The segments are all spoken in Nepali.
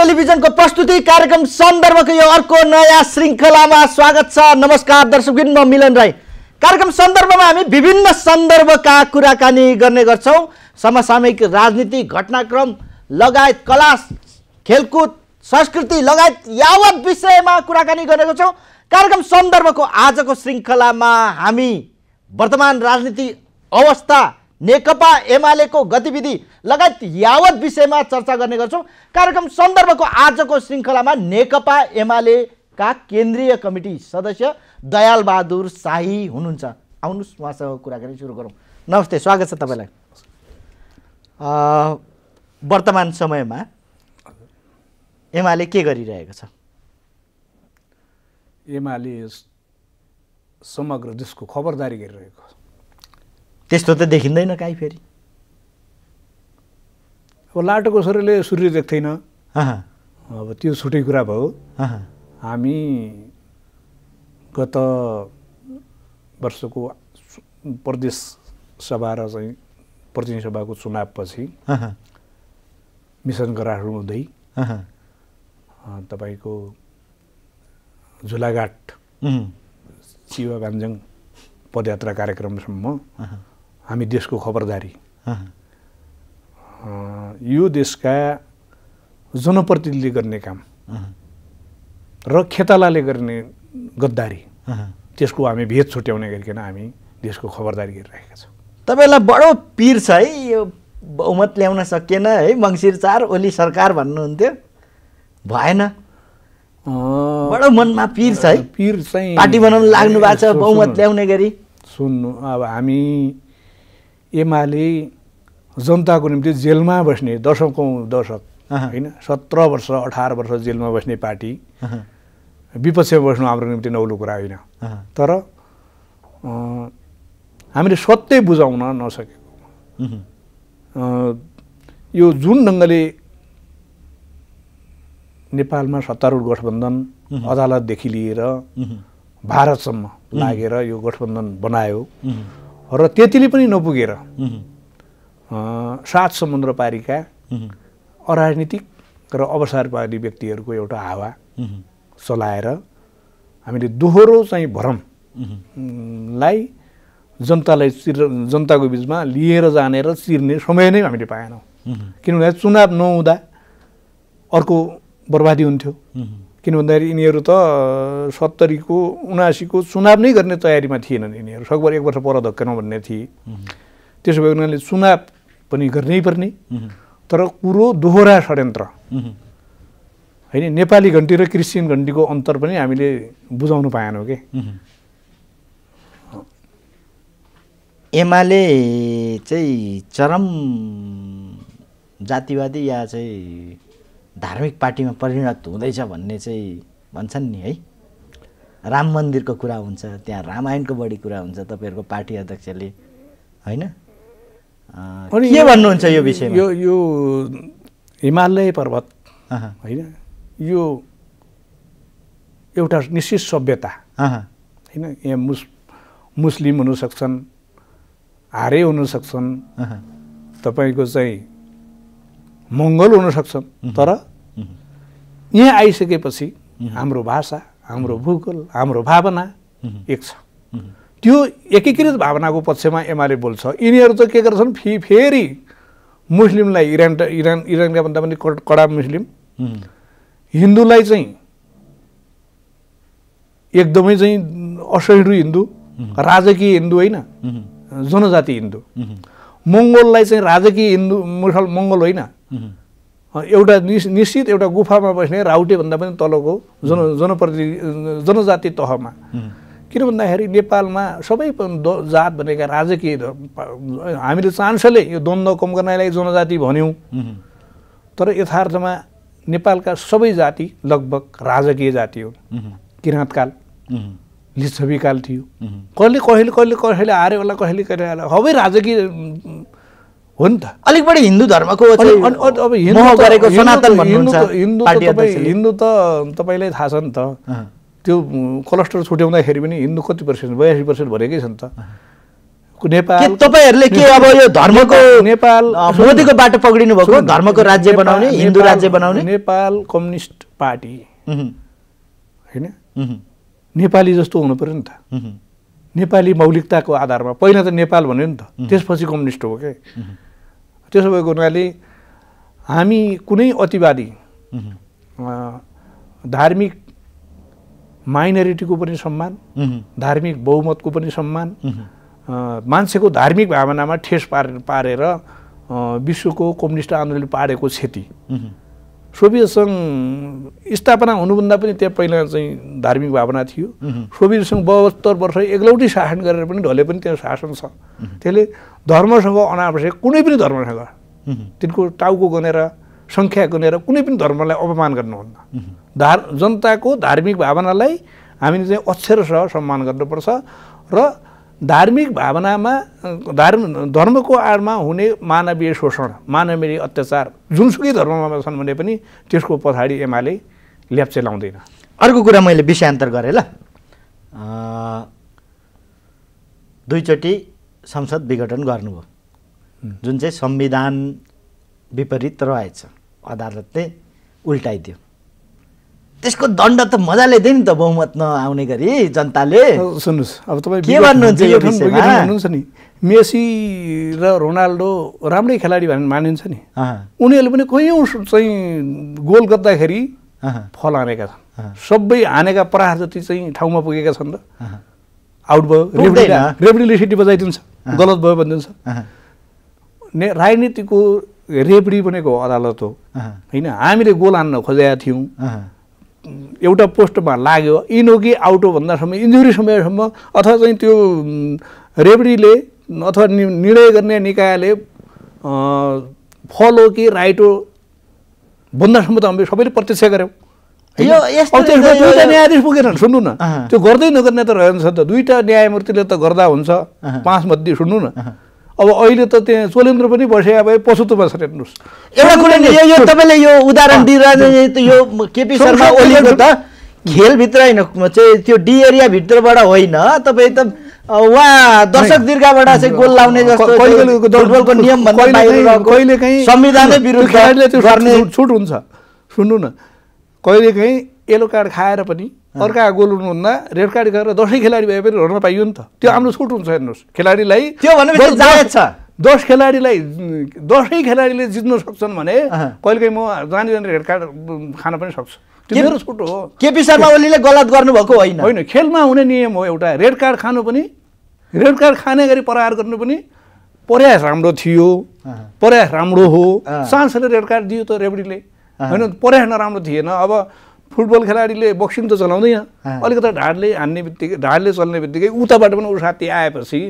टेलिभिजनको प्रस्तुति कार्यक्रम सन्दर्भको यो अर्को नयाँ श्रृङ्खलामा स्वागत छ नमस्कार दर्शकबिन म मिलन राई कार्यक्रम सन्दर्भमा हामी विभिन्न सन्दर्भका कुराकानी गर्ने गर्छौँ समसामयिक राजनीति घटनाक्रम लगायत कला खेलकुद संस्कृति लगायत यावत विषयमा कुराकानी गर्ने गर्छौँ कार्यक्रम सन्दर्भको आजको श्रृङ्खलामा हामी वर्तमान राजनीति अवस्था नेकपा एमालेको गतिविधि लगायत यावत विषयमा चर्चा गर्ने गर्छौँ कार्यक्रम सन्दर्भको आजको श्रृङ्खलामा नेकपा एमालेका केन्द्रीय कमिटी सदस्य दयालबहादुर शाही हुनुहुन्छ आउनुहोस् उहाँसँग कुराकानी सुरु गरौँ नमस्ते स्वागत छ तपाईँलाई वर्तमान समयमा एमाले के गरिरहेको छ एमाले समग्र देशको खबरदारी गरिरहेको त्यस्तो त देखिँदैन काहीँ फेरि अब लाटोको सरले सूर्य देख्दैन अब त्यो छुट्टै कुरा भयो हामी गत वर्षको प्रदेश सभा र चाहिँ प्रतिनिधि सभाको चुनावपछि मिसन गराहरू हुँदै तपाईँको झुलाघाट शिवगाञ्जङ पदयात्रा कार्यक्रमसम्म हामी देशको खबरदारी यो देशका जनप्रतिनिधिले गर्ने काम र खेतालाले गर्ने गद्दारी त्यसको हामी भेद छुट्याउने गरिकन हामी देशको खबरदारी गरिरहेका छौँ तपाईँलाई बडो पिर छ है यो बहुमत ल्याउन सकिएन है मङ्सिर चार ओली सरकार भन्नुहुन्थ्यो भएन बडो मनमा पिर छ है पिर चाहिँ पार्टी बनाउनु लाग्नु भएको छ बहुमत ल्याउने गरी सुन्नु अब हामी एमाले जनताको निम्ति जेलमा बस्ने दशकौँ दशक होइन सत्र वर्ष अठार वर्ष जेलमा बस्ने पार्टी विपक्षमा बस्नु हाम्रो निम्ति नौलो कुरा होइन तर हामीले सत्य बुझाउन नसकेको यो जुन ढङ्गले नेपालमा सत्तारूढ गठबन्धन अदालतदेखि लिएर भारतसम्म लागेर यो गठबन्धन बनायो र त्यतिले पनि नपुगेर सात समुद्र पारिका अराजनीतिक र अवसरवादी व्यक्तिहरूको एउटा हावा चलाएर हामीले दोहोरो चाहिँ भ्रमलाई जनतालाई चिर जनताको बिचमा लिएर जाने र चिर्ने समय नै हामीले पाएनौँ किनभने चुनाव नहुँदा अर्को बर्बादी हुन्थ्यो किन भन्दाखेरि यिनीहरू त सत्तरीको उनासीको चुनाव नै गर्ने तयारीमा थिएनन् यिनीहरू सकभर एक वर्ष पर धक्केन भन्ने थिए त्यसो भएको हुनाले चुनाव पनि गर्नै पर्ने तर कुरो दोहोरा षड्यन्त्र होइन नेपाली घन्टी र क्रिस्चियन घन्टीको अन्तर पनि हामीले बुझाउनु पाएनौँ कि एमाले चाहिँ चरम जातिवादी या चाहिँ धार्मिक पार्टीमा परिणत हुँदैछ भन्ने चाहिँ भन्छन् नि है राम मन्दिरको कुरा हुन्छ त्यहाँ रामायणको बढी कुरा हुन्छ तपाईँहरूको पार्टी अध्यक्षले होइन के भन्नुहुन्छ यो विषय यो यो हिमालय पर्वत होइन यो एउटा निश्चित सभ्यता होइन यहाँ मुस् मुस्लिम हुनसक्छन् हारे हुनसक्छन् तपाईँको चाहिँ मङ्गल हुनसक्छन् तर यहाँ आइसकेपछि हाम्रो भाषा हाम्रो भूगोल हाम्रो भावना एक छ त्यो एकीकृत भावनाको पक्षमा एमाले बोल्छ यिनीहरू त के गर्छन् फि फेरि मुस्लिमलाई इरान इरान इरानका भन्दा पनि कडा मुस्लिम हिन्दूलाई चाहिँ एकदमै चाहिँ असहिरु हिन्दू राजकीय हिन्दू होइन जनजाति हिन्दू मङ्गोललाई चाहिँ राजकीय हिन्दू मुसल मङ्गोल होइन एउटा निश्चित एउटा गुफामा बस्ने भन्दा पनि तलको जन जनप्रति जनजाति तहमा किन भन्दाखेरि नेपालमा सबै जात भनेका राजकीय हामीले चान्सले यो द्वन्द्व कम गर्नलाई जनजाति भन्यौँ तर यथार्थमा नेपालका सबै जाति लगभग राजकीय जाति हो किराँतकाल लिच्छविकाल थियो कहिले कहिले कहिले कहिले हार्यो होला कहिले कहिले आएर सबै राजकीय हो नि त अलिक बढी हिन्दू धर्मको हिन्दू त तपाईँलाई थाहा छ नि त त्यो कोलेस्ट्रोल छुट्याउँदाखेरि पनि हिन्दू कति पर्सेन्ट बयासी पर्सेन्ट भनेकै छ नि त नेपाल तपाईँहरूले के अब यो धर्मको नेपाल मोदीको बाटो पक्रिनु भएको धर्मको राज्य बनाउने हिन्दू राज्य बनाउने नेपाल कम्युनिस्ट पार्टी होइन नेपाली जस्तो हुनु पऱ्यो नि त नेपाली मौलिकताको आधारमा पहिला त नेपाल भन्यो नि त त्यसपछि कम्युनिस्ट हो क्या त्यसो भएको हुनाले हामी कुनै अतिवादी धार्मिक माइनोरिटीको पनि सम्मान धार्मिक बहुमतको पनि सम्मान मान्छेको धार्मिक भावनामा ठेस पार पारेर विश्वको कम्युनिस्ट आन्दोलनले पारेको क्षति सोभियत सङ्घ स्थापना हुनुभन्दा पनि त्यहाँ पहिला चाहिँ धार्मिक भावना थियो सोभियत सङ्घ बहत्तर वर्ष एकलौटी शासन गरेर पनि ढले पनि त्यहाँ शासन छ त्यसले धर्मसँग अनावश्यक कुनै पनि धर्मसँग तिनको टाउको गनेर सङ्ख्या गनेर कुनै पनि धर्मलाई अपमान गर्नुहुन्न धार जनताको धार्मिक भावनालाई हामीले चाहिँ अक्षरसह सम्मान गर्नुपर्छ र धार्मिक भावनामा धार्म धर्मको आडमा हुने मानवीय शोषण मानवीय अत्याचार जुनसुकै धर्ममा छन् भने पनि त्यसको पछाडि एमाले ल्याप्चे लाउँदैन अर्को कुरा मैले विषयान्तर गरेँ ल दुईचोटि संसद विघटन गर्नुभयो जुन चाहिँ संविधान विपरीत रहेछ अदालतले उल्टाइदियो त्यसको दण्ड त मजाले दियो नि त बहुमत नआउने गरी जनताले सुन्नुहोस् अब तपाईँ के भन्नुहुन्छ नि मेसी र रोनाल्डो राम्रै खेलाडी भने मानिन्छ नि उनीहरूले पनि कयौँ चाहिँ गोल गर्दाखेरि फल हानेका छन् सबै हानेका प्रहार जति चाहिँ ठाउँमा पुगेका छन् त आउट भयो रेफ्रीले बजाइदिन्छ गलत भयो भनिदिन्छ ने राजनीतिको रेबडी भनेको अदालत हो होइन हामीले गोल हान्न खोजेका थियौँ एउटा पोस्टमा लाग्यो इन हो कि आउट हो भन्दासम्म इन्जुरी समयसम्म अथवा चाहिँ त्यो रेबडीले अथवा निर्णय गर्ने निकायले फलो कि राइट हो भन्दासम्म त हामीले सबैले प्रत्यक्ष गऱ्यौँ यो दुईवटा न्यायाधीश पुगेनन् सुन्नु न त्यो गर्दै नगर्ने त रहेनछ त दुईवटा न्यायमूर्तिले त गर्दा हुन्छ पाँच मध्ये सुन्नु न अब अहिले त त्यहाँ चोलेन्द्र पनि बसे भए पशुत्वमा हेर्नुहोस् एउटा कुरा यो तपाईँले यो उदाहरण दिइरहनु यो केपी शर्मा ओलीको त खेलभित्र होइन चाहिँ त्यो डी एरियाभित्रबाट होइन तपाईँ त उहाँ दर्शक दीर्घाबाट चाहिँ गोल लाउने जस्तो फुटबलको नियम भन्दा कहिले काहीँ संविधानै विरुद्ध छुट हुन्छ सुन्नु न कहिलेकाहीँ यल्लो कार्ड खाएर पनि अर्का गोल हुनुहुन्दा रेड कार्ड गरेर दसैँ खेलाडी भए पनि रोड्न पाइयो नि त त्यो हाम्रो छुट हुन्छ हेर्नुहोस् खेलाडीलाई त्यो छ दस खेलाडीलाई दसैँ खेलाडीले जित्नु सक्छन् भने कहिलेकाहीँ म जाने जाने रेड कार्ड खान पनि सक्छु मेरो छुट हो केपी शर्मा ओलीले गलत गर्नुभएको होइन होइन खेलमा हुने नियम हो एउटा रेड कार्ड खानु पनि रेड कार्ड खाने गरी प्रहार गर्नु पनि प्रयास राम्रो थियो प्रयास राम्रो हो सासले रेड कार्ड दियो त रेबडीले होइन पर्या नराम्रो थिएन अब फुटबल खेलाडीले बक्सिङ त चलाउँदैन अलिकति ढाडले हान्ने बित्तिकै ढाडले चल्ने बित्तिकै उताबाट पनि ऊ साथी आएपछि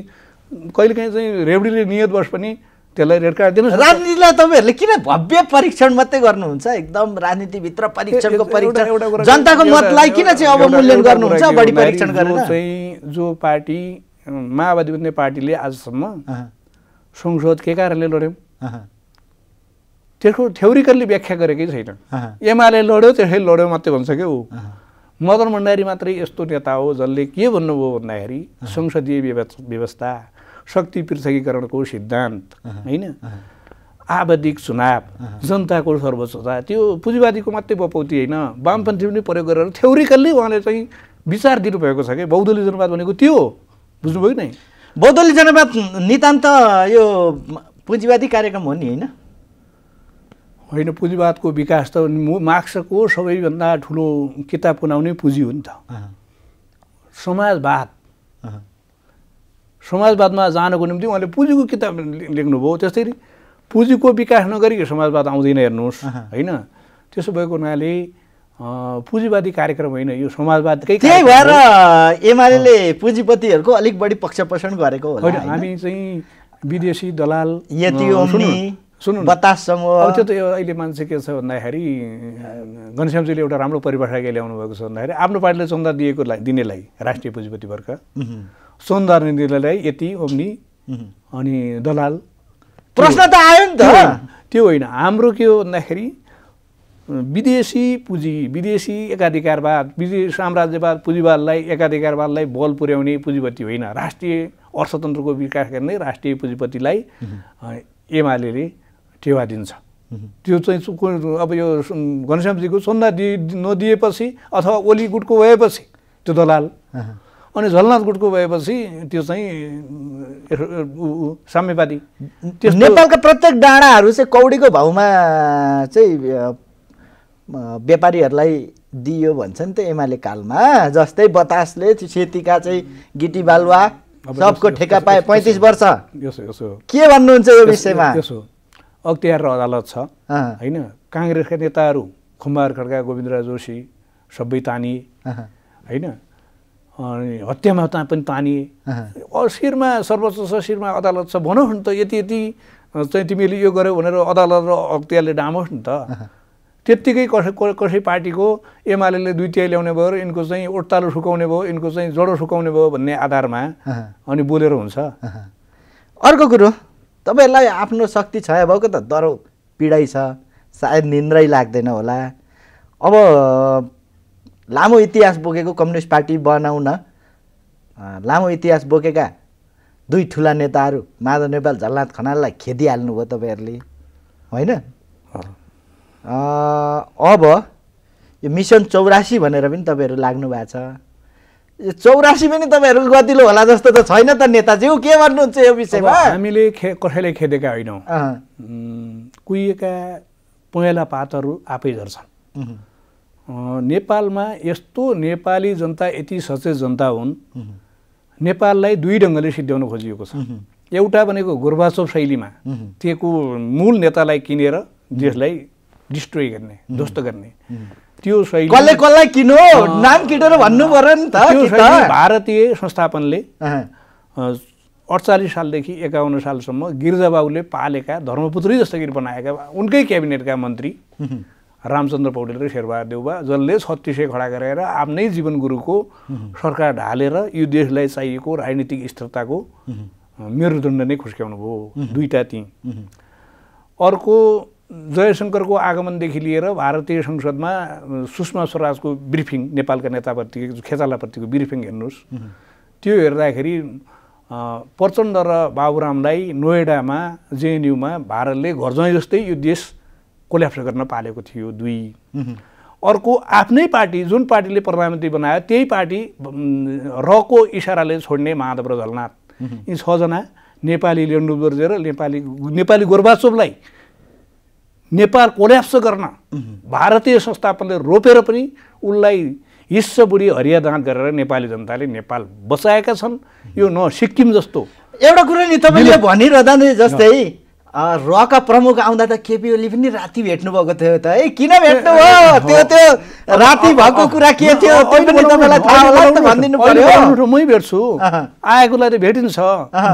कहिलेकाहीँ चाहिँ रेफ्रीले नियतवश पनि त्यसलाई रेड कार्ड दिनु राजनीतिलाई तपाईँहरूले किन भव्य परीक्षण मात्रै गर्नुहुन्छ एकदम राजनीतिभित्र परीक्षणको परीक्षण जनताको मतलाई किन चाहिँ अवमूल्यन गर्नुहुन्छ बढी परीक्षण गरेर चाहिँ जो पार्टी माओवादी भन्ने पार्टीले आजसम्म संसद के कारणले लड्यौँ त्यसको थ्योरिकल्ली व्याख्या गरेकै छैन एमाले लड्यो त्यसै लड्यो मात्रै भन्छ क्या ऊ मदन भण्डारी मात्रै यस्तो नेता हो जसले के भन्नुभयो भन्दाखेरि संसदीय व्यवस्था शक्ति पृथकीकरणको सिद्धान्त होइन आवधिक चुनाव जनताको सर्वोच्चता त्यो पुँजीवादीको मात्रै बपौती होइन वामपन्थी पनि प्रयोग गरेर थ्योरिकल्ली उहाँले चाहिँ विचार दिनुभएको छ कि बौद्धली जनवाद भनेको त्यो हो बुझ्नुभयो नै बौद्धली जनवाद नितान्त यो पुँजीवादी कार्यक्रम हो नि होइन होइन पुँजीवादको विकास त मार्क्सको सबैभन्दा ठुलो किताब बनाउने पुँजी हो नि त समाजवाद समाजवादमा जानको निम्ति उहाँले पुँजीको किताब लेख्नुभयो त्यसरी पुँजीको विकास नगरी समाजवाद आउँदैन हेर्नुहोस् होइन त्यसो भएको हुनाले पुँजीवादी कार्यक्रम होइन यो समाजवादकै त्यही भएर एमाले पुँजीपतिहरूको अलिक बढी पक्षपोषण गरेको होइन हामी चाहिँ विदेशी दलाल यति सुन्नु बतास समूह त्यो त अहिले मान्छे के छ भन्दाखेरि घनश्यामजीले एउटा राम्रो परिभाषा के ल्याउनु भएको छ भन्दाखेरि आफ्नो पार्टीले चन्दा दिएको दिनेलाई राष्ट्रिय पुँजीपति वर्ग चन्दा दिनेलाई यति ओम्नी अनि दलाल प्रश्न त आयो नि त त्यो होइन हाम्रो के हो भन्दाखेरि विदेशी पुँजी विदेशी एकाधिकारवाद विदेशी साम्राज्यवाद पुँजीवादलाई एकाधिकारवादलाई बल पुर्याउने पुँजीपति होइन राष्ट्रिय अर्थतन्त्रको विकास गर्ने राष्ट्रिय पुँजीपतिलाई एमाले टेवा दिन्छ त्यो चाहिँ अब यो घनश्यामजीको सुन्दा दि नदिएपछि अथवा ओली गुटको भएपछि त्यो दलाल अनि झलनाथ गुटको भएपछि त्यो चाहिँ साम्यवादी नेपालका प्रत्येक डाँडाहरू चाहिँ कौडीको भाउमा चाहिँ व्यापारीहरूलाई दियो भन्छ नि त एमाले कालमा जस्तै बतासले सेतीका चाहिँ गिटी बालुवा सबको ठेका पाए पैँतिस वर्ष यसो के भन्नुहुन्छ यो विषयमा यसो अख्तियार र अदालत छ होइन काङ्ग्रेसका नेताहरू खुम्बार खड्का गोविन्दराज जोशी सबै तानिए होइन अनि हत्यामा त पनि तानिए शिरमा सर्वोच्च छ शिरमा अदालत छ भनौ नि त यति यति चाहिँ तिमीले यो गर्यो भनेर अदालत र अख्तियारले डामोस् नि त त्यत्तिकै कसै कसै पार्टीको एमाले दुई तिहाई ल्याउने भयो र यिनको चाहिँ ओट्तालो सुकाउने भयो यिनको चाहिँ जडो सुकाउने भयो भन्ने आधारमा अनि बोलेर हुन्छ अर्को कुरो तपाईँहरूलाई आफ्नो शक्ति छ भएको त डरौ पीडै छ सायद निन्द्रै लाग्दैन होला अब लामो इतिहास बोकेको कम्युनिस्ट पार्टी बनाउन लामो इतिहास बोकेका दुई ठुला नेताहरू माधव नेपाल झलनाथ खनाललाई खेदिहाल्नुभयो तपाईँहरूले होइन अब यो मिसन चौरासी भनेर पनि तपाईँहरू लाग्नु भएको छ चौरासी पनि तपाईँहरूको गतिलो होला जस्तो त छैन त नेताज्यू के भन्नुहुन्छ यो विषयमा हामीले खे कसैले खेदेका होइनौँ कुहिएका पहेँला पातहरू आफै झर्छन् नेपालमा यस्तो नेपाली जनता यति सचेत जनता हुन् नेपाललाई दुई ढङ्गले सिद्ध्याउन खोजिएको छ एउटा भनेको गोर्बाचोप शैलीमा त्यहाँको मूल नेतालाई किनेर देशलाई डिस्ट्रोय गर्ने ध्वस्त गर्ने त्यो शैली कसले कसलाई किन नाम किटेर भन्नु पऱ्यो नि त भारतीय संस्थापनले अडचालिस सालदेखि एकाउन्न सालसम्म गिर्जाबाबुले पालेका धर्मपुत्री जस्तो बनाएका उनकै क्याबिनेटका मन्त्री रामचन्द्र पौडेल र शेरबहादुर देउबा जसले छत्तिस खडा गराएर आफ्नै जीवन गुरुको सरकार ढालेर यो देशलाई चाहिएको राजनीतिक स्थिरताको मेरुदण्ड नै खुस्क्याउनु भयो दुईवटा ती अर्को जयशङ्करको आगमनदेखि लिएर भारतीय संसदमा सुषमा स्वराजको ब्रिफिङ नेपालका नेताप्रति खेचालाप्रतिको ब्रिफिङ हेर्नुहोस् त्यो हेर्दाखेरि प्रचण्ड र बाबुरामलाई नोएडामा जेएनयुमा भारतले घरझै जस्तै यो देश कोल्याप्स गर्न पालेको थियो दुई अर्को आफ्नै पार्टी जुन पार्टीले प्रधानमन्त्री बनायो त्यही पार्टी रको इसाराले छोड्ने महादेव र झलनाथ यी छजना नेपालीले बर्जेर नेपाली नेपाली गोर्बाचोपलाई नेपाल कोल्याप्स गर्न भारतीय संस्थापनले रोपेर पनि उसलाई हिस्सबुढी हरियादान गरेर नेपाली जनताले नेपाल बचाएका छन् यो न सिक्किम जस्तो एउटा कुरो नि तपाईँले भनिरहँदा नि जस्तै रका प्रमुख आउँदा त केपी ओली पनि राति भेट्नु भएको थियो त है किन भेट्नु भयो त्यो त्यो राति भएको कुरा के थियो मै भेट्छु आएकोलाई त भेटिन्छ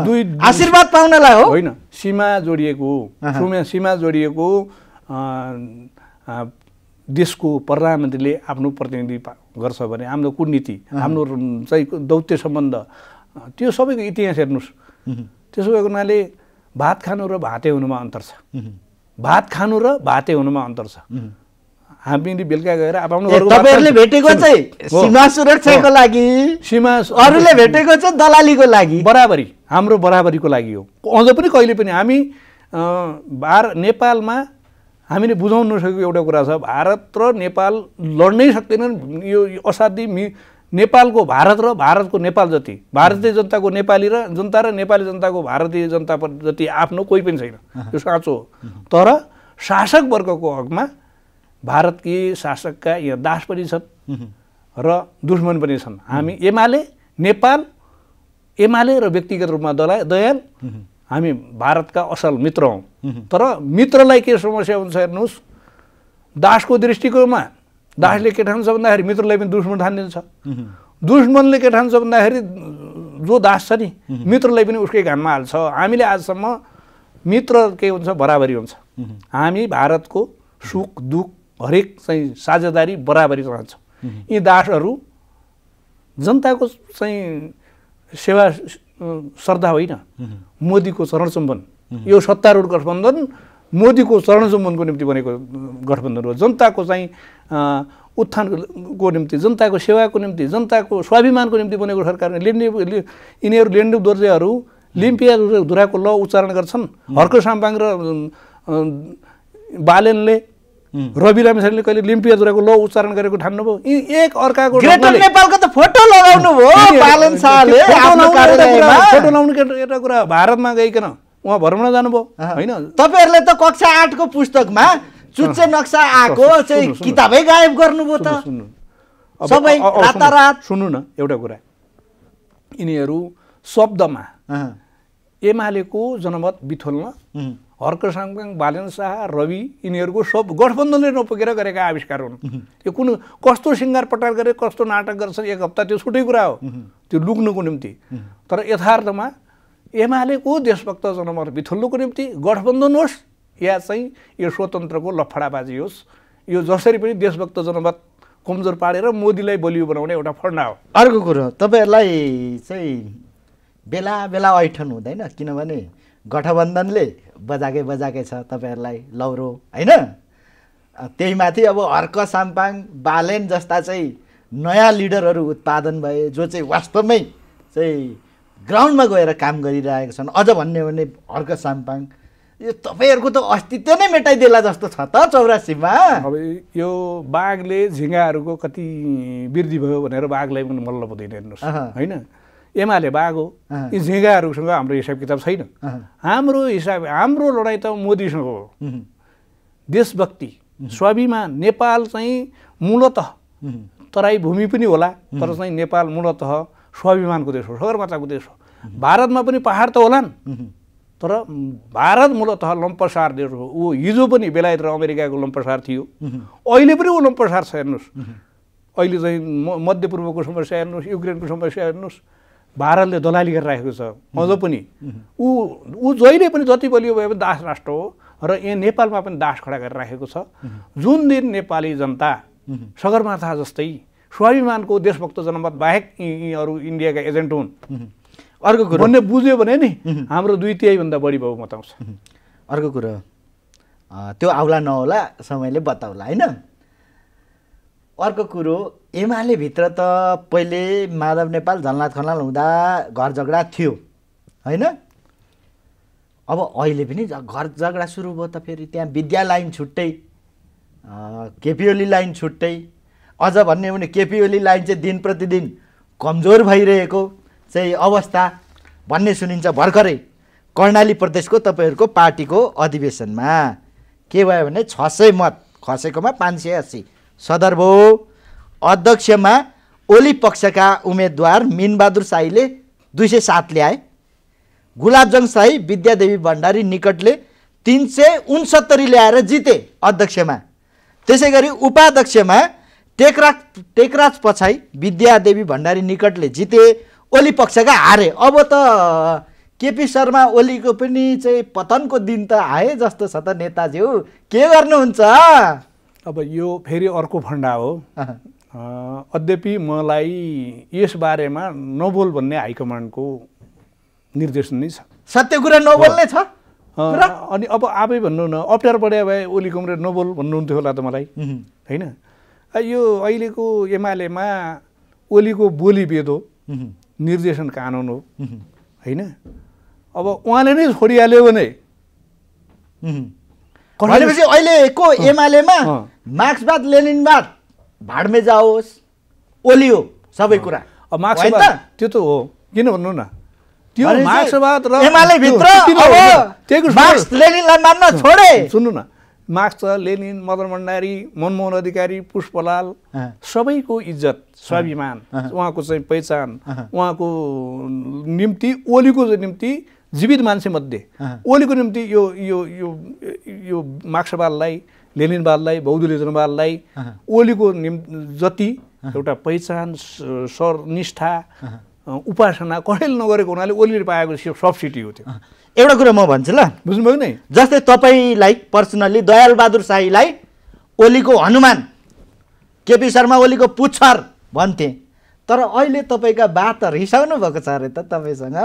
दुई आशीर्वाद पाउनलाई होइन सीमा जोडिएको सीमा जोडिएको देशको प्रधानमन्त्रीले आफ्नो प्रतिनिधि गर्छ भने हाम्रो कुटनीति हाम्रो चाहिँ दौत्य सम्बन्ध त्यो सबैको इतिहास हेर्नुहोस् त्यसो भएको हुनाले भात खानु र भाते हुनुमा अन्तर छ भात खानु र भाते हुनुमा अन्तर छ हामीले बेलुका गएर आफ्नो तपाईँहरूले भेटेको चाहिँ सीमा सुरक्षाको लागि सीमा अरूले भेटेको चाहिँ दलालीको लागि बराबरी हाम्रो बराबरीको लागि हो अझ पनि कहिले पनि हामी बार नेपालमा हामीले बुझाउन नसकेको एउटा कुरा छ भारत र नेपाल लड्नै सक्दैनन् यो असाध्य मि नेपालको भारत र भारतको नेपाल जति भारतीय जनताको नेपाली र जनता र नेपाली जनताको भारतीय जनता जति आफ्नो कोही पनि छैन यो साँचो हो तर शासक वर्गको हकमा भारतकी शासकका यहाँ दास पनि छन् र दुश्मन पनि छन् हामी एमाले नेपाल एमाले र व्यक्तिगत रूपमा दला दयाल हामी भारतका असल मित्र हौँ तर मित्रलाई के समस्या हुन्छ हेर्नुहोस् दासको दृष्टिकोणमा दासले के ठान्छ भन्दाखेरि मित्रलाई पनि दुश्मन ठानिदिन्छ दुश्मनले के ठान्छ भन्दाखेरि जो दास छ नि मित्रलाई पनि उसकै घाममा हाल्छ हामीले आजसम्म मित्र के हुन्छ बराबरी हुन्छ हामी भारतको सुख दुःख हरेक चाहिँ साझेदारी बराबरी चाहन्छौँ यी दासहरू जनताको चाहिँ सेवा श्रद्धा होइन मोदीको शरण सम्बन्ध यो सत्तारूढ गठबन्धन मोदीको शरण सम्बन्धको निम्ति बनेको गठबन्धन हो जनताको चाहिँ उत्थानको निम्ति जनताको सेवाको निम्ति जनताको स्वाभिमानको निम्ति बनेको सरकारले लिम्बु यिनीहरू लेन्डु दोर्जेहरू लिम्पिया धुराको ल उच्चारण गर्छन् हर्क साम्पाङ र बालेनले रवि लामिछानेले कहिले लिम्पिया जुराको ल उच्चारण गरेको ठान्नुभयो यी एक अर्काको ग्रेटर नेपालको त फोटो लगाउनु भयो पालन शाहले आफ्नो कार्यालयमा फोटो लाउनु एउटा कुरा भारतमा गइकन उहाँ भ्रमण जानुभयो होइन तपाईँहरूले त कक्षा आठको पुस्तकमा चुच्चे नक्सा आएको चाहिँ किताबै गायब गर्नुभयो त सबै रातारात सुन्नु न एउटा कुरा यिनीहरू शब्दमा एमालेको जनमत बिथोल्न हर्क बालेन शाह रवि यिनीहरूको सब गठबन्धनले नपुगेर गरेका आविष्कार हुन् यो कुन कस्तो सिङ्गार पटार गरे कस्तो नाटक गर्छन् एक हप्ता त्यो छुट्टै कुरा हो त्यो लुक्नुको निम्ति तर यथार्थमा एमालेको देशभक्त जनमत बिथोल्नुको निम्ति गठबन्धन होस् या चाहिँ यो स्वतन्त्रको लफडाबाजी होस् यो जसरी पनि देशभक्त जनमत कमजोर पारेर मोदीलाई बलियो बनाउने एउटा फन्डा हो अर्को कुरो तपाईँहरूलाई चाहिँ बेला बेला ऐठन हुँदैन किनभने गठबन्धनले बजाकै बजाकै छ तपाईँहरूलाई लौरो होइन त्यही माथि अब हर्क साम्पाङ बालेन जस्ता चाहिँ नयाँ लिडरहरू उत्पादन भए जो चाहिँ वास्तवमै चाहिँ ग्राउन्डमा गएर काम गरिरहेका छन् अझ भन्ने भने हर्क साम्पाङ यो तपाईँहरूको त अस्तित्व नै मेटाइदिएला जस्तो छ त चौरासीमा अब यो बाघले झिङ्गाहरूको कति वृद्धि भयो भनेर बाघलाई पनि मल्ल हुँदैन हेर्नुहोस् होइन एमाले बाघ हो यी झिँगाहरूसँग हाम्रो हिसाब किताब छैन हाम्रो हिसाब हाम्रो लडाइँ त मोदीसँग हो देशभक्ति स्वाभिमान नेपाल चाहिँ मूलत तराई भूमि पनि होला तर चाहिँ नेपाल मूलत स्वाभिमानको देश हो सगरमाथाको देश हो भारतमा पनि पहाड त होला तर भारत मूलत लम्पसार देश हो ऊ हिजो पनि बेलायत र अमेरिकाको लम्पसार थियो अहिले पनि ऊ लम्पसार छ हेर्नुहोस् अहिले चाहिँ म मध्यपूर्वको समस्या हेर्नुहोस् युक्रेनको समस्या हेर्नुहोस् भारतले दलाली गरिराखेको छ अझ पनि ऊ ऊ जहिले पनि जति बलियो भए पनि दास राष्ट्र हो र यहाँ नेपालमा पनि दास खडा गरिराखेको छ जुन दिन नेपाली जनता सगरमाथा जस्तै स्वाभिमानको देशभक्त जनमत बाहेक यिनीहरू इन्डियाका एजेन्ट हुन् अर्को कुरो भन्ने बुझ्यो भने नि हाम्रो दुई तिहाईभन्दा बढी बहुमत आउँछ अर्को कुरो त्यो आउला नहोला समयले बताउला होइन अर्को कुरो एमालेभित्र त पहिले माधव नेपाल झलनाथ खनाल हुँदा घर झगडा थियो होइन अब अहिले पनि घर झगडा सुरु भयो त फेरि त्यहाँ विद्या लाइन छुट्टै केपिओली लाइन छुट्टै अझ भन्ने हो भने केपिओली लाइन चाहिँ दिन प्रतिदिन कमजोर भइरहेको चाहिँ अवस्था भन्ने सुनिन्छ भर्खरै कर्णाली प्रदेशको तपाईँहरूको पार्टीको अधिवेशनमा के भयो भने छ सय मत खसेकोमा पाँच सय अस्सी सदरभो अध्यक्षमा ओली पक्षका उम्मेद्वार मिनबहादुर साईले दुई सय सात ल्याए गुलाबजङ साई विद्यादेवी भण्डारी निकटले तिन सय उन्सत्तरी ल्याएर जिते अध्यक्षमा त्यसै गरी उपाध्यक्षमा टेकराज टेकराज पछाडि विद्यादेवी भण्डारी निकटले जिते ओली पक्षका हारे अब त केपी शर्मा ओलीको पनि चाहिँ पतनको दिन त आए जस्तो छ त नेताज्यू के गर्नुहुन्छ अब यो फेरि अर्को फन्डा हो अद्यपि मलाई यस बारेमा नबोल भन्ने हाइकमान्डको निर्देशन नै छ सत्य कुरा नबोल्ने छ अनि अब आफै भन्नु न अप्ठ्यारो पढ्या भए ओली कमरेड नबोल भन्नुहुन्थ्यो होला त मलाई होइन यो अहिलेको एमालेमा ओलीको बोली हो निर्देशन कानुन हो होइन अब उहाँले नै छोडिहाल्यो भने भनेपछि अहिलेको एमालेमा मार्क्सवाद लेनिनवाद भाडमे जाओस् ओलियो सबै कुरा मार्क्सवाद त्यो त हो किन भन्नु न त्यो मार्क्सवाद र एमाले भित्र मार्क्स लेनिनलाई मान्न छोडे सुन्नु न मार्क्स लेनिन मदन भण्डारी मनमोहन अधिकारी पुष्पलाल सबैको इज्जत स्वाभिमान उहाँको चाहिँ पहिचान उहाँको निम्ति ओलीको निम्ति जीवित मान्छे मध्ये ओलीको निम्ति यो यो यो यो मार्क्सवादलाई लेनिनवादलाई बौद्ध लिजनवादलाई ओलीको निम्ति जति एउटा पहिचान सरनिष्ठा उपासना कसैले नगरेको हुनाले ओलीले पाएको सब्सिडी हो त्यो एउटा कुरा म भन्छु ल बुझ्नुभयो नि जस्तै तपाईँलाई पर्सनल्ली बहादुर साईलाई ओलीको हनुमान केपी शर्मा ओलीको पुच्छर भन्थे तर अहिले तपाईँका बातहरू हिसाउनु भएको छ अरे त तपाईँसँग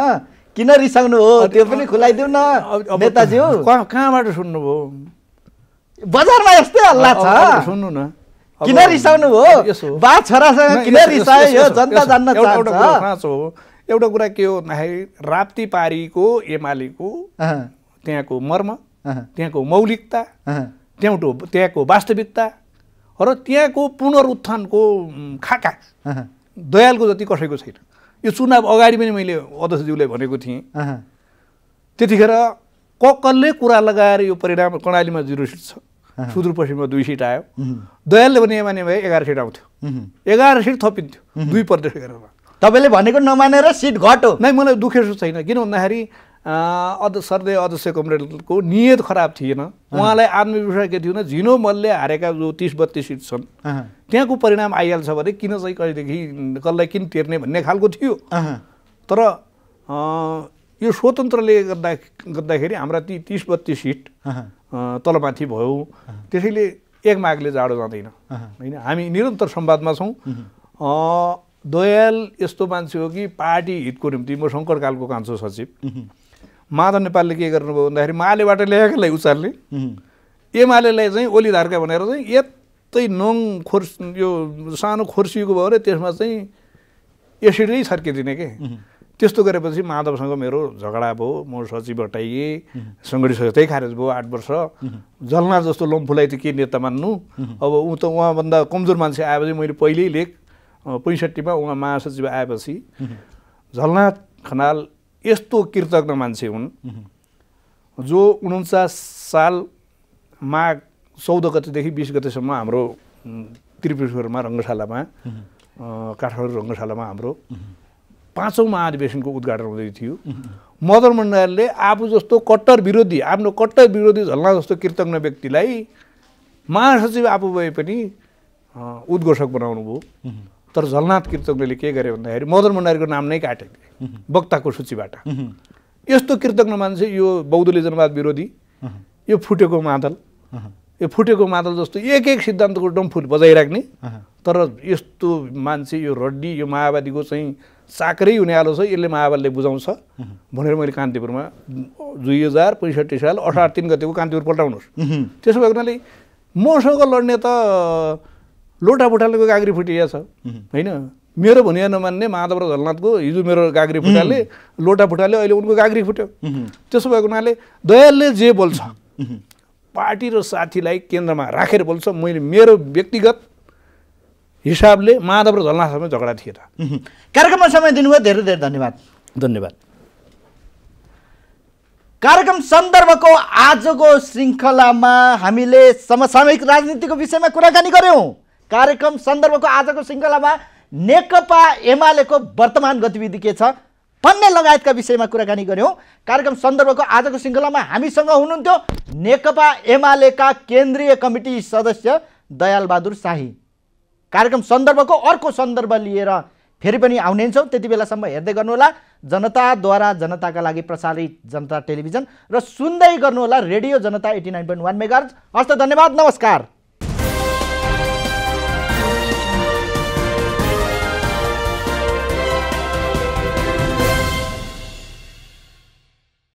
किन रिसाउनु हो त्यो पनि खुलाइदेऊ न नेताज्यू कहाँबाट सुन्नुभयो बजारमा यस्तै हल्ला छ सुन्नु न किन रिसाउनु हो बा छोरासँग किन रिसायो यो जनता जान्न चाहन्छ एउटा कुरा के हो भन्दाखेरि राप्ती पारीको एमालेको त्यहाँको मर्म त्यहाँको मौलिकता त्यहाँ त्यहाँको वास्तविकता र त्यहाँको पुनरुत्थानको खाका दयालको जति कसैको छैन यो चुनाव अगाडि पनि मैले अध्यक्षज्यूलाई भनेको थिएँ त्यतिखेर क कसले कुरा लगाएर यो परिणाम कर्णालीमा जिरो सिट छ सुदूरपश्चिममा दुई सिट आयो दयालले भने माने भए एघार सिट आउँथ्यो एघार सिट थपिन्थ्यो दुई प्रदेश गरेर तपाईँले भनेको नमानेर सिट घट्यो नै मलाई दुखेसो छैन किन भन्दाखेरि अध सर्दै अध्यक्ष कमरेडको नियत खराब थिएन उहाँलाई आत्मविश्वास के थियो भने झिनो मलले हारेका जो तिस बत्तिस सिट छन् त्यहाँको परिणाम आइहाल्छ भने किन चाहिँ कहिलेदेखि कसलाई किन तिर्ने भन्ने खालको थियो तर यो स्वतन्त्रले गर्दा गर्दाखेरि हाम्रा ती तिस बत्तिस सिट तलमाथि भयो त्यसैले एक मागले जाडो जाँदैन होइन हामी निरन्तर सम्वादमा छौँ दयाल यस्तो मान्छे हो कि पार्टी हितको निम्ति म शङ्करकालको कान्छो सचिव माधव नेपालले के गर्नुभयो भन्दाखेरि मालेबाट ल्याएकोलाई उचालले एमालेलाई चाहिँ ओलीधारका भनेर चाहिँ यतै नोङ खोर्स यो सानो खोर्सिएको भयो र त्यसमा चाहिँ एसिडै छर्किदिने के त्यस्तो गरेपछि माधवसँग मेरो झगडा भयो म सचिव हटाइएँ सङ्गठित सचिव खारेज भयो आठ वर्ष जलना जस्तो लम्फुलाई त के नेता मान्नु अब ऊ त उहाँभन्दा कमजोर मान्छे आएपछि मैले पहिल्यै लेख पैँसठीमा उहाँ महासचिव आएपछि झलना खनाल यस्तो कृतज्ञ मान्छे हुन् जो उन्चास साल माघ चौध गतेदेखि बिस गतेसम्म हाम्रो त्रिपुरेश्वरमा रङ्गशालामा काठमाडौँ रङ्गशालामा हाम्रो पाँचौँ महाधिवेशनको उद्घाटन हुँदै थियो मदन मण्डालले आफू जस्तो कट्टर विरोधी आफ्नो कट्टर विरोधी झल्ला जस्तो कृतज्ञ व्यक्तिलाई महासचिव आफू भए पनि उद्घोषक बनाउनु भयो तर झलनाथ कृतज्ञले के गरे भन्दाखेरि मदन भण्डारीको नाम नै काटेको वक्ताको सूचीबाट यस्तो कृतज्ञ मान्छे यो बौद्धले जनवाद विरोधी यो फुटेको मादल यो फुटेको मादल जस्तो एक एक सिद्धान्तको डम्फुल बजाइराख्ने तर यस्तो मान्छे यो रड्डी यो माओवादीको चाहिँ चाकरै हुने आलो छ यसले माओवादीले बुझाउँछ भनेर मैले कान्तिपुरमा दुई हजार पैँसठी साल अठार तिन गतिको कान्तिपुर पल्टाउनुहोस् त्यसो भएको हुनाले मसँग लड्ने त लोटा लोटापुटाले गाग्री फुटिया छ होइन मेरो भनिया नमान्ने माधव र झलनाथको हिजो मेरो गाग्री फुटाले लोटा फुटाले अहिले उनको गाग्री फुट्यो त्यसो भएको हुनाले दयालले जे बोल्छ पार्टी र साथीलाई केन्द्रमा राखेर बोल्छ मैले मेरो व्यक्तिगत हिसाबले माधव र झलनाथसँग झगडा थिएन कार्यक्रममा समय दिनुभयो धेरै धेरै धन्यवाद धन्यवाद कार्यक्रम सन्दर्भको आजको श्रृङ्खलामा हामीले समसामयिक राजनीतिको विषयमा कुराकानी गऱ्यौँ कार्यक्रम सन्दर्भको आजको श्रृङ्खलामा नेकपा एमालेको वर्तमान गतिविधि के छ भन्ने लगायतका विषयमा कुराकानी गऱ्यौँ कार्यक्रम सन्दर्भको आजको श्रृङ्खलामा हामीसँग हुनुहुन्थ्यो नेकपा एमालेका केन्द्रीय कमिटी सदस्य दयालबहादुर शाही कार्यक्रम सन्दर्भको अर्को सन्दर्भ लिएर फेरि पनि आउने छौँ त्यति बेलासम्म हेर्दै गर्नुहोला जनताद्वारा जनताका लागि प्रसारित जनता टेलिभिजन र सुन्दै गर्नुहोला radio Janata eighty nine point one megahertz हस्त धन्यवाद नमस्कार